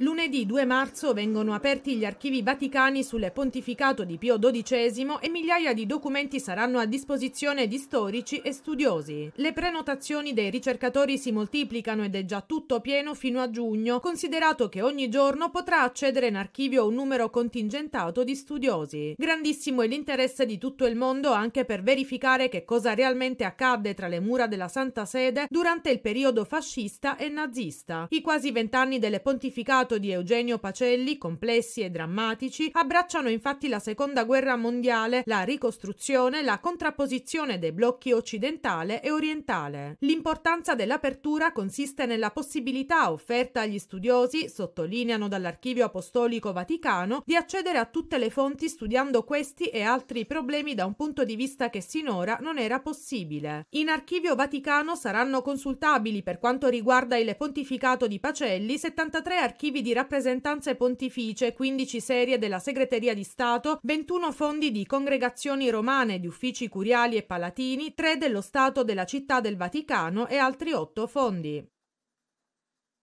Lunedì 2 marzo vengono aperti gli archivi vaticani sul pontificato di Pio XII e migliaia di documenti saranno a disposizione di storici e studiosi. Le prenotazioni dei ricercatori si moltiplicano ed è già tutto pieno fino a giugno, considerato che ogni giorno potrà accedere in archivio un numero contingentato di studiosi. Grandissimo è l'interesse di tutto il mondo anche per verificare che cosa realmente accadde tra le mura della Santa Sede durante il periodo fascista e nazista. I quasi vent'anni delle pontificate stato di Eugenio Pacelli, complessi e drammatici, abbracciano infatti la seconda guerra mondiale, la ricostruzione, la contrapposizione dei blocchi occidentale e orientale. L'importanza dell'apertura consiste nella possibilità offerta agli studiosi, sottolineano dall'Archivio Apostolico Vaticano, di accedere a tutte le fonti studiando questi e altri problemi da un punto di vista che sinora non era possibile. In Archivio Vaticano saranno consultabili per quanto riguarda il pontificato di Pacelli 73 archivi relativi di rappresentanze pontificie, 15 serie della Segreteria di Stato, 21 fondi di congregazioni romane, di uffici curiali e palatini, 3 dello Stato della Città del Vaticano e altri 8 fondi.